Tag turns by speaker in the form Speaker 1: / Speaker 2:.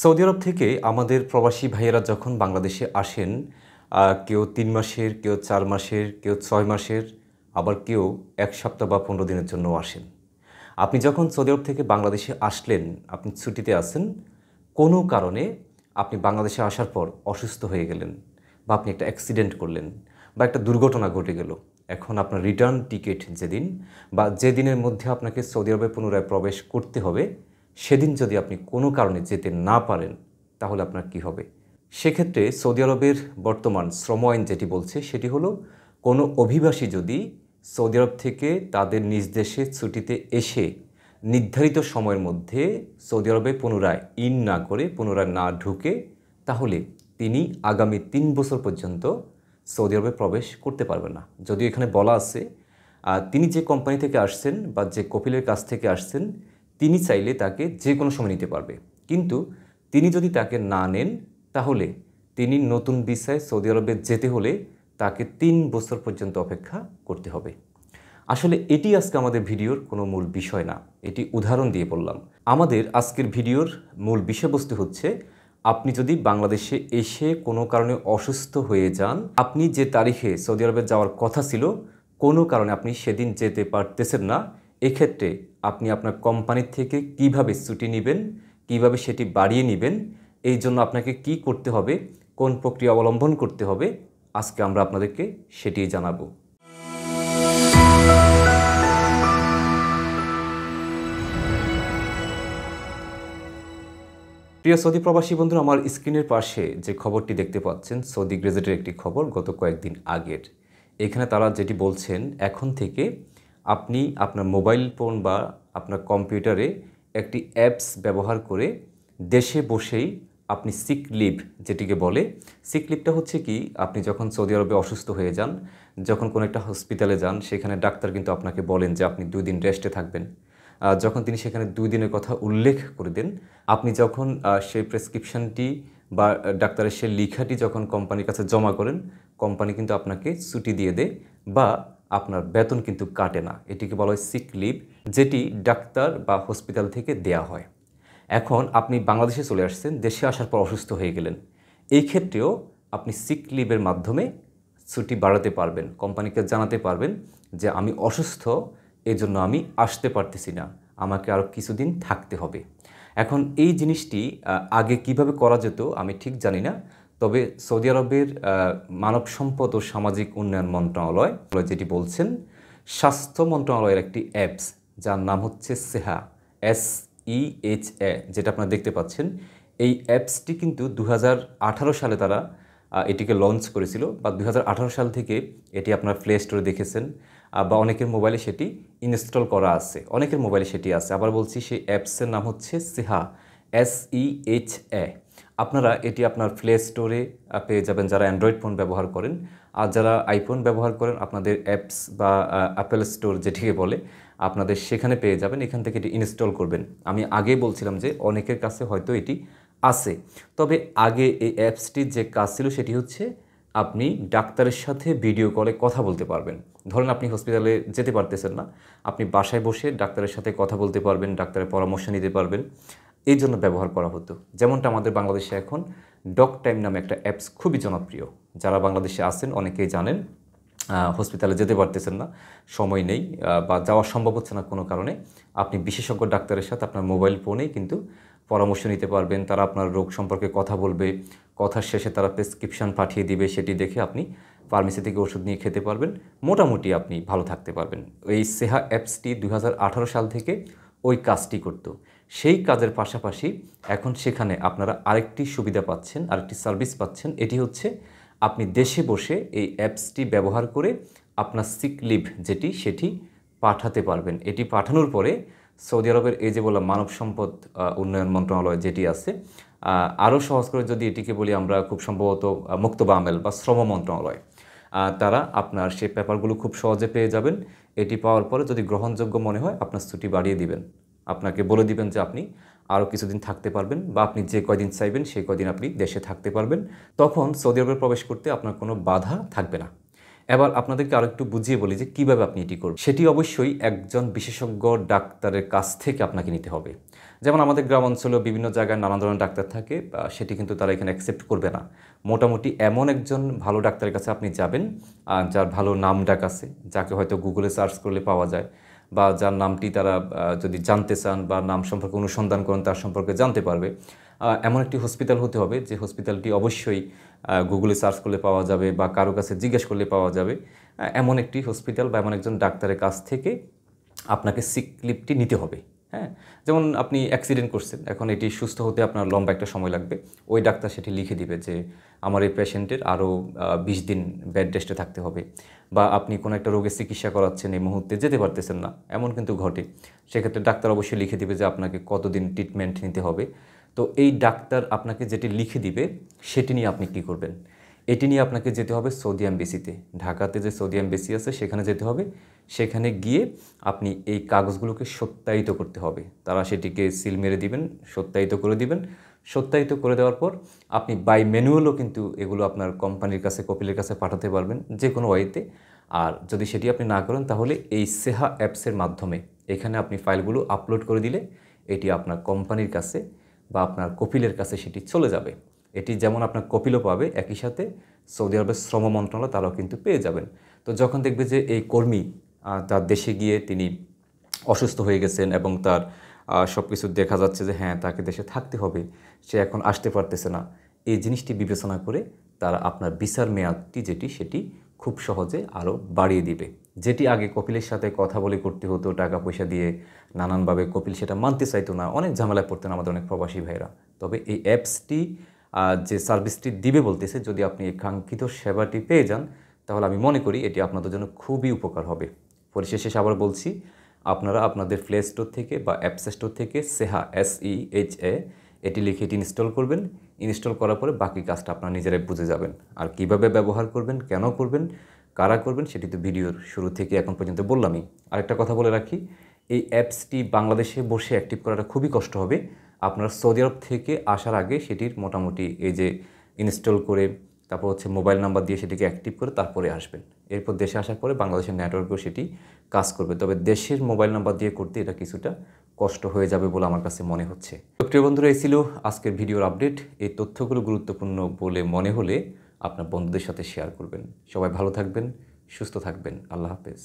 Speaker 1: Saudi আরব থেকে আমাদের প্রবাসী ভাইয়েরা যখন বাংলাদেশে আসেন কেউ তিন মাসের কেউ চার মাসের কেউ ছয় মাসের আবার কেউ এক সপ্তাহ বা পনেরো দিনের জন্য আসেন আপনি যখন সৌদি আরব থেকে বাংলাদেশে আসলেন আপনি ছুটিতে আসেন কোনো কারণে আপনি বাংলাদেশে আসার পর অসুস্থ হয়ে গেলেন বা আপনি একটা অ্যাক্সিডেন্ট করলেন বা একটা দুর্ঘটনা ঘটে গেল এখন আপনার রিটার্ন টিকিট যেদিন বা যেদিনের মধ্যে আপনাকে সৌদি আরবে পুনরায় প্রবেশ করতে হবে সেদিন যদি আপনি কোনো কারণে যেতে না পারেন তাহলে আপনার কি হবে সেক্ষেত্রে সৌদি আরবের বর্তমান শ্রম আইন যেটি বলছে সেটি হলো কোনো অভিবাসী যদি সৌদি আরব থেকে তাদের নিজ দেশে ছুটিতে এসে নির্ধারিত সময়ের মধ্যে সৌদি আরবে পুনরায় ইন না করে পুনরায় না ঢুকে তাহলে তিনি আগামী তিন বছর পর্যন্ত সৌদি আরবে প্রবেশ করতে পারবেন না যদিও এখানে বলা আছে তিনি যে কোম্পানি থেকে আসছেন বা যে কপিলের কাছ থেকে আসছেন তিনি চাইলে তাকে যে কোনো সময় নিতে পারবে কিন্তু তিনি যদি তাকে না নেন তাহলে তিনি নতুন বিষয়ে সৌদি আরবে যেতে হলে তাকে তিন বছর পর্যন্ত অপেক্ষা করতে হবে আসলে এটি আজকে আমাদের ভিডিওর কোনো মূল বিষয় না এটি উদাহরণ দিয়ে বললাম আমাদের আজকের ভিডিওর মূল বিষয়বস্তু হচ্ছে আপনি যদি বাংলাদেশে এসে কোনো কারণে অসুস্থ হয়ে যান আপনি যে তারিখে সৌদি আরবে যাওয়ার কথা ছিল কোনো কারণে আপনি সেদিন যেতে পারতেছেন না এক্ষেত্রে আপনি আপনার কোম্পানির থেকে কিভাবে ছুটি নেবেন কিভাবে সেটি বাড়িয়ে নেবেন এই জন্য আপনাকে কি করতে হবে কোন প্রক্রিয়া অবলম্বন করতে হবে আজকে আমরা আপনাদেরকে সেটি জানাবো প্রিয় সৌদি প্রবাসী বন্ধু আমার স্ক্রিনের পাশে যে খবরটি দেখতে পাচ্ছেন সৌদি গ্রেজেটের একটি খবর গত কয়েকদিন আগের এখানে তারা যেটি বলছেন এখন থেকে আপনি আপনার মোবাইল ফোন বা আপনার কম্পিউটারে একটি অ্যাপস ব্যবহার করে দেশে বসেই আপনি সিক লিভ যেটিকে বলে সিক লিভটা হচ্ছে কি আপনি যখন সৌদি আরবে অসুস্থ হয়ে যান যখন কোনো একটা হসপিটালে যান সেখানে ডাক্তার কিন্তু আপনাকে বলেন যে আপনি দুই দিন রেস্টে থাকবেন যখন তিনি সেখানে দুই দিনের কথা উল্লেখ করে দেন আপনি যখন সেই প্রেসক্রিপশানটি বা ডাক্তারের সেই লিখাটি যখন কোম্পানির কাছে জমা করেন কোম্পানি কিন্তু আপনাকে ছুটি দিয়ে দেয় বা আপনার বেতন কিন্তু কাটে না এটিকে বলা হয় সিক লিভ যেটি ডাক্তার বা হসপিটাল থেকে দেয়া হয় এখন আপনি বাংলাদেশে চলে আসছেন দেশে আসার পর অসুস্থ হয়ে গেলেন এই ক্ষেত্রেও আপনি সিক লিভের মাধ্যমে ছুটি বাড়াতে পারবেন কোম্পানিকে জানাতে পারবেন যে আমি অসুস্থ এই জন্য আমি আসতে পারতেছি না আমাকে আরও কিছুদিন থাকতে হবে এখন এই জিনিসটি আগে কিভাবে করা যেত আমি ঠিক জানি না তবে সৌদি আরবের মানব সম্পদ ও সামাজিক উন্নয়ন মন্ত্রণালয় যেটি বলছেন স্বাস্থ্য মন্ত্রণালয়ের একটি অ্যাপস যার নাম হচ্ছে সেহা এস ই এইচ এ যেটা আপনারা দেখতে পাচ্ছেন এই অ্যাপসটি কিন্তু দু সালে তারা এটিকে লঞ্চ করেছিল বা দু সাল থেকে এটি আপনার প্লে স্টোরে দেখেছেন বা অনেকের মোবাইলে সেটি ইনস্টল করা আছে অনেকের মোবাইলে সেটি আছে আবার বলছি সেই অ্যাপসের নাম হচ্ছে সেহা এস ই এইচ এ আপনারা এটি আপনার প্লে স্টোরে পেয়ে যাবেন যারা অ্যান্ড্রয়েড ফোন ব্যবহার করেন আর যারা আইফোন ব্যবহার করেন আপনাদের অ্যাপস বা অ্যাপেল স্টোর যেটিকে বলে আপনাদের সেখানে পেয়ে যাবেন এখান থেকে এটি ইনস্টল করবেন আমি আগে বলছিলাম যে অনেকের কাছে হয়তো এটি আছে তবে আগে এই অ্যাপসটির যে কাজ ছিল সেটি হচ্ছে আপনি ডাক্তারের সাথে ভিডিও কলে কথা বলতে পারবেন ধরেন আপনি হসপিটালে যেতে পারতেছেন না আপনি বাসায় বসে ডাক্তারের সাথে কথা বলতে পারবেন ডাক্তারের পরামর্শ নিতে পারবেন এই জন্য ব্যবহার করা হতো যেমনটা আমাদের বাংলাদেশে এখন ডক টাইম নামে একটা অ্যাপস খুবই জনপ্রিয় যারা বাংলাদেশে আছেন অনেকেই জানেন হসপিটালে যেতে পারতেছেন না সময় নেই বা যাওয়া সম্ভব হচ্ছে না কোনো কারণে আপনি বিশেষজ্ঞ ডাক্তারের সাথে আপনার মোবাইল ফোনেই কিন্তু পরামর্শ নিতে পারবেন তারা আপনার রোগ সম্পর্কে কথা বলবে কথার শেষে তারা প্রেসক্রিপশান পাঠিয়ে দিবে সেটি দেখে আপনি ফার্মেসি থেকে ওষুধ নিয়ে খেতে পারবেন মোটামুটি আপনি ভালো থাকতে পারবেন এই সেহা অ্যাপসটি দু সাল থেকে ওই কাজটি করতো সেই কাজের পাশাপাশি এখন সেখানে আপনারা আরেকটি সুবিধা পাচ্ছেন আরেকটি সার্ভিস পাচ্ছেন এটি হচ্ছে আপনি দেশে বসে এই অ্যাপসটি ব্যবহার করে আপনার সিক লিভ যেটি সেটি পাঠাতে পারবেন এটি পাঠানোর পরে সৌদি আরবের এই যে বলা মানব সম্পদ উন্নয়ন মন্ত্রণালয় যেটি আছে আরও সহজ করে যদি এটিকে বলি আমরা খুব সম্ভবত মুক্তবা আমেল বা শ্রম মন্ত্রণালয় তারা আপনার সেই পেপারগুলো খুব সহজে পেয়ে যাবেন এটি পাওয়ার পরে যদি গ্রহণযোগ্য মনে হয় আপনার ছুটি বাড়িয়ে দিবেন আপনাকে বলে দিবেন যে আপনি আরও কিছুদিন থাকতে পারবেন বা আপনি যে কয়দিন চাইবেন সেই কয়দিন আপনি দেশে থাকতে পারবেন তখন সৌদি আরবে প্রবেশ করতে আপনার কোনো বাধা থাকবে না এবার আপনাদেরকে একটু বুঝিয়ে বলি যে কীভাবে আপনি এটি করবেন সেটি অবশ্যই একজন বিশেষজ্ঞ ডাক্তারের কাছ থেকে আপনাকে নিতে হবে যেমন আমাদের গ্রাম অঞ্চলেও বিভিন্ন জায়গায় নানা ধরনের ডাক্তার থাকে সেটি কিন্তু তারা এখানে অ্যাকসেপ্ট করবে না মোটামুটি এমন একজন ভালো ডাক্তারের কাছে আপনি যাবেন যার ভালো নাম ডাক আছে যাকে হয়তো গুগলে সার্চ করলে পাওয়া যায় বা যার নামটি তারা যদি জানতে চান বা নাম সম্পর্কে অনুসন্ধান করেন তার সম্পর্কে জানতে পারবে এমন একটি হসপিটাল হতে হবে যে হসপিটালটি অবশ্যই গুগলে সার্চ করলে পাওয়া যাবে বা কারো কাছে জিজ্ঞেস করলে পাওয়া যাবে এমন একটি হসপিটাল বা এমন একজন ডাক্তারের কাছ থেকে আপনাকে সিক লিপটি নিতে হবে হ্যাঁ যেমন আপনি অ্যাক্সিডেন্ট করছেন এখন এটি সুস্থ হতে আপনার লম্বা একটা সময় লাগবে ওই ডাক্তার সেটি লিখে দিবে যে আমার এই পেশেন্টের আরও বিশ দিন বেড রেস্টে থাকতে হবে বা আপনি কোনো একটা রোগের চিকিৎসা করাচ্ছেন এই মুহূর্তে যেতে পারতেছেন না এমন কিন্তু ঘটে সেক্ষেত্রে ডাক্তার অবশ্যই লিখে দিবে যে আপনাকে কতদিন ট্রিটমেন্ট নিতে হবে তো এই ডাক্তার আপনাকে যেটি লিখে দিবে সেটি নিয়ে আপনি কি করবেন এটি নিয়ে আপনাকে যেতে হবে সৌদি এম্বেসিতে ঢাকাতে যে সৌদি এম্বেসি আছে সেখানে যেতে হবে সেখানে গিয়ে আপনি এই কাগজগুলোকে সত্যায়িত করতে হবে তারা সেটিকে সিল মেরে দিবেন সত্যায়িত করে দিবেন সত্যায়িত করে দেওয়ার পর আপনি বাই ম্যানুয়ালও কিন্তু এগুলো আপনার কোম্পানির কাছে কপিলের কাছে পাঠাতে পারবেন যে কোনো ওয়াইতে আর যদি সেটি আপনি না করেন তাহলে এই সেহা অ্যাপসের মাধ্যমে এখানে আপনি ফাইলগুলো আপলোড করে দিলে এটি আপনার কোম্পানির কাছে বা আপনার কপিলের কাছে সেটি চলে যাবে এটি যেমন আপনার কপিলও পাবে একই সাথে সৌদি আরবের শ্রম মন্ত্রণালয় তারাও কিন্তু পেয়ে যাবেন তো যখন দেখবে যে এই কর্মী তার দেশে গিয়ে তিনি অসুস্থ হয়ে গেছেন এবং তার সব কিছু দেখা যাচ্ছে যে হ্যাঁ তাকে দেশে থাকতে হবে সে এখন আসতে পারতেছে না এই জিনিসটি বিবেচনা করে তারা আপনার বিচার মেয়াদটি যেটি সেটি খুব সহজে আরও বাড়িয়ে দিবে যেটি আগে কপিলের সাথে কথা বলে করতে হতো টাকা পয়সা দিয়ে নানানভাবে কপিল সেটা মানতে চাইতো না অনেক ঝামেলায় পড়তেন আমাদের অনেক প্রবাসী ভাইরা তবে এই অ্যাপসটি যে সার্ভিসটি দিবে বলতেছে যদি আপনি একাঙ্ক্ষিত সেবাটি পেয়ে যান তাহলে আমি মনে করি এটি আপনাদের জন্য খুবই উপকার হবে পরিশেষে আবার বলছি আপনারা আপনাদের প্লে স্টোর থেকে বা অ্যাপস স্টোর থেকে সেহা এস ই এইচ এ এটি লিখে এটি ইনস্টল করবেন ইনস্টল করার পরে বাকি কাজটা আপনারা নিজেরাই বুঝে যাবেন আর কিভাবে ব্যবহার করবেন কেন করবেন কারা করবেন সেটি তো ভিডিওর শুরু থেকে এখন পর্যন্ত বললামই আরেকটা কথা বলে রাখি এই অ্যাপসটি বাংলাদেশে বসে অ্যাক্টিভ করাটা খুবই কষ্ট হবে আপনার সৌদি আরব থেকে আসার আগে সেটির মোটামুটি এই যে ইনস্টল করে তারপর হচ্ছে মোবাইল নাম্বার দিয়ে সেটিকে অ্যাক্টিভ করে তারপরে আসবেন এরপর দেশে আসার পরে বাংলাদেশের নেটওয়ার্কও সেটি কাজ করবে তবে দেশের মোবাইল নাম্বার দিয়ে করতে এটা কিছুটা কষ্ট হয়ে যাবে বলে আমার কাছে মনে হচ্ছে তো প্রিয় বন্ধুরা এই ছিল আজকের ভিডিওর আপডেট এই তথ্যগুলো গুরুত্বপূর্ণ বলে মনে হলে আপনার বন্ধুদের সাথে শেয়ার করবেন সবাই ভালো থাকবেন সুস্থ থাকবেন আল্লাহ হাফেজ